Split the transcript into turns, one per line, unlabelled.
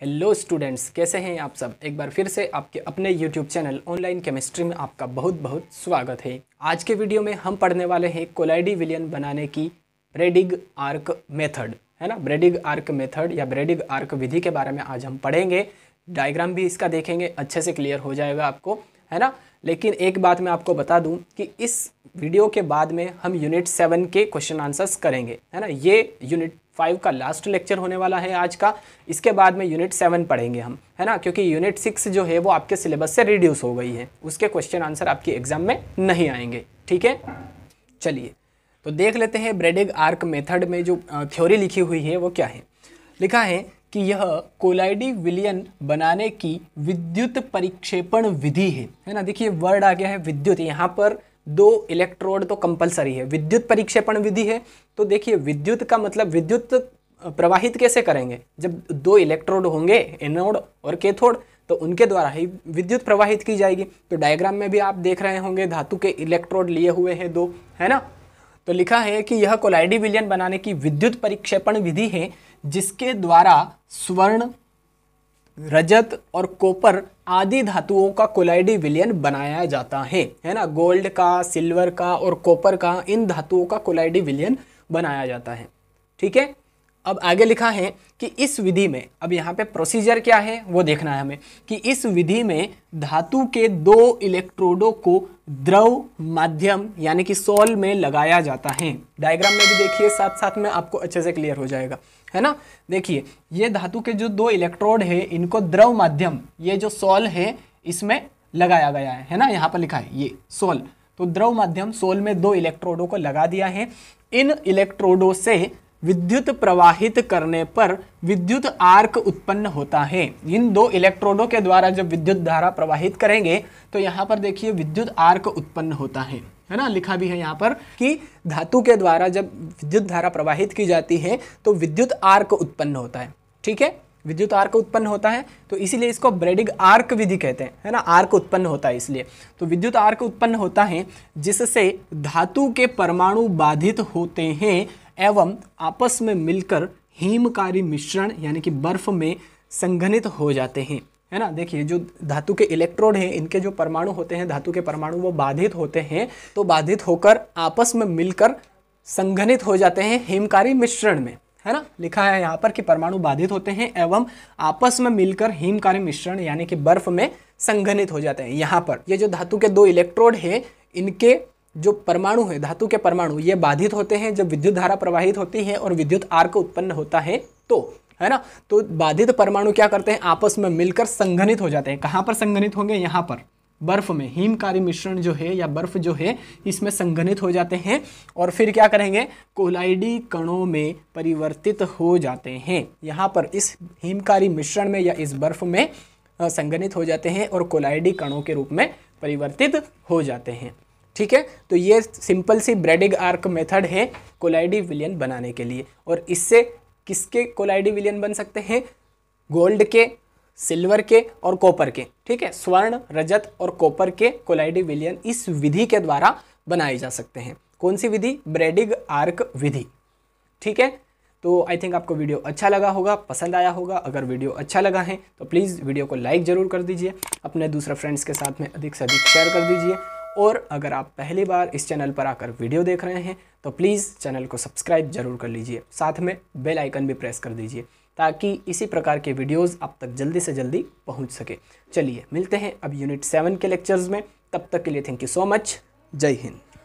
hello students कैसे हैं आप सब एक बार फिर से आपके अपने यूट्यूब चैनल ऑनलाइन केमिस्ट्री में आपका बहुत बहुत स्वागत है आज के वीडियो में हम पढ़ने वाले हैं कोलाइडी विलियन बनाने की ब्रेडिग आर्क मेथड है ना ब्रेडिग आर्क मेथड या ब्रेडिग आर्क विधि के बारे में आज हम पढ़ेंगे डायग्राम भी इसका देखेंगे अच्छे से क्लियर हो जाएगा आपको है ना लेकिन एक बात मैं आपको बता दूं कि इस वीडियो के बाद में हम यूनिट सेवन के क्वेश्चन आंसर्स करेंगे है ना ये यूनिट फाइव का लास्ट लेक्चर होने वाला है आज का इसके बाद में यूनिट सेवन पढ़ेंगे हम है ना क्योंकि यूनिट सिक्स जो है वो आपके सिलेबस से रिड्यूस हो गई है उसके क्वेश्चन आंसर आपके एग्जाम में नहीं आएंगे ठीक है चलिए तो देख लेते हैं ब्रेडिग आर्क मेथड में जो थ्योरी लिखी हुई है वो क्या है लिखा है कि यह कोलाइडी विलियन बनाने की विद्युत परिक्षेपण विधि है है ना देखिए वर्ड आ गया है विद्युत यहाँ पर दो इलेक्ट्रोड तो कंपलसरी है विद्युत परीक्षेपण विधि है तो देखिए विद्युत का मतलब विद्युत प्रवाहित कैसे करेंगे जब दो इलेक्ट्रोड होंगे एनोड और कैथोड तो उनके द्वारा ही विद्युत प्रवाहित की जाएगी तो डायग्राम में भी आप देख रहे होंगे धातु के इलेक्ट्रोड लिए हुए हैं दो है ना तो लिखा है कि यह कोलाइडी विलियन बनाने की विद्युत परीक्षेपण विधि है जिसके द्वारा स्वर्ण रजत और कोपर आदि धातुओं का कोलाइडी विलयन बनाया जाता है है ना गोल्ड का सिल्वर का और कॉपर का इन धातुओं का कोलाइडी विलयन बनाया जाता है ठीक है अब आगे लिखा है कि इस विधि में अब यहाँ पे प्रोसीजर क्या है वो देखना है हमें कि इस विधि में धातु के दो इलेक्ट्रोडों को द्रव माध्यम यानी कि सोल में लगाया जाता है डायग्राम में भी देखिए साथ साथ में आपको अच्छे से क्लियर हो जाएगा है ना देखिए ये धातु के जो दो इलेक्ट्रोड है इनको द्रव माध्यम ये जो सॉल है इसमें लगाया गया है है ना यहाँ पर लिखा है ये सोल तो द्रव माध्यम सोल में दो इलेक्ट्रोडों को लगा दिया है इन इलेक्ट्रोडों से विद्युत प्रवाहित करने पर विद्युत आर्क उत्पन्न होता है इन दो इलेक्ट्रोडों के द्वारा जब विद्युत धारा प्रवाहित करेंगे तो यहाँ पर देखिए विद्युत आर्क उत्पन्न होता है है ना लिखा भी है यहाँ पर कि धातु के द्वारा जब विद्युत धारा प्रवाहित की जाती है तो विद्युत आर्क उत्पन्न होता है ठीक है विद्युत आर्क उत्पन्न होता है तो इसीलिए इसको ब्रेडिग आर्क विधि कहते हैं है ना आर्क उत्पन्न होता है इसलिए तो विद्युत आर्क उत्पन्न होता है जिससे धातु के परमाणु बाधित होते हैं एवं आपस में मिलकर हिमकारी मिश्रण यानी कि बर्फ में संघनित हो जाते हैं है ना देखिए जो धातु के इलेक्ट्रोड हैं इनके जो परमाणु होते हैं धातु के परमाणु वो बाधित होते हैं तो बाधित होकर आपस में मिलकर संघनित हो जाते हैं हिमकारी मिश्रण में है ना लिखा है यहाँ पर कि परमाणु बाधित होते हैं एवं आपस में मिलकर हिमकारी मिश्रण यानी कि बर्फ में संघनित हो जाते हैं यहाँ पर ये जो धातु के दो इलेक्ट्रोड हैं इनके जो परमाणु है धातु के परमाणु ये बाधित होते हैं जब विद्युत धारा प्रवाहित होती है और विद्युत आर्क उत्पन्न होता है तो है ना तो बाधित परमाणु क्या करते हैं आपस में मिलकर संघनित हो जाते हैं कहाँ पर संघनित होंगे यहाँ पर बर्फ में हिमकारी मिश्रण जो है या बर्फ जो है इसमें संघनित हो जाते हैं और फिर क्या करेंगे कोलाइडी कणों में परिवर्तित हो जाते हैं यहाँ पर इस हिमकारी मिश्रण में या इस बर्फ में संघनित हो जाते हैं और कोलाइडी कणों के रूप में परिवर्तित हो जाते हैं ठीक है तो ये सिंपल सी ब्रेडिग आर्क मेथड है कोलाइडी विलियन बनाने के लिए और इससे किसके कोलाइडी विलियन बन सकते हैं गोल्ड के सिल्वर के और कॉपर के ठीक है स्वर्ण रजत और कॉपर के कोलाइडी विलियन इस विधि के द्वारा बनाए जा सकते हैं कौन सी विधि ब्रेडिग आर्क विधि ठीक है तो आई थिंक आपको वीडियो अच्छा लगा होगा पसंद आया होगा अगर वीडियो अच्छा लगा है तो प्लीज़ वीडियो को लाइक ज़रूर कर दीजिए अपने दूसरे फ्रेंड्स के साथ में अधिक से अधिक शेयर कर दीजिए और अगर आप पहली बार इस चैनल पर आकर वीडियो देख रहे हैं तो प्लीज़ चैनल को सब्सक्राइब जरूर कर लीजिए साथ में बेल आइकन भी प्रेस कर दीजिए ताकि इसी प्रकार के वीडियोस आप तक जल्दी से जल्दी पहुंच सके चलिए मिलते हैं अब यूनिट सेवन के लेक्चर्स में तब तक के लिए थैंक यू सो मच जय हिंद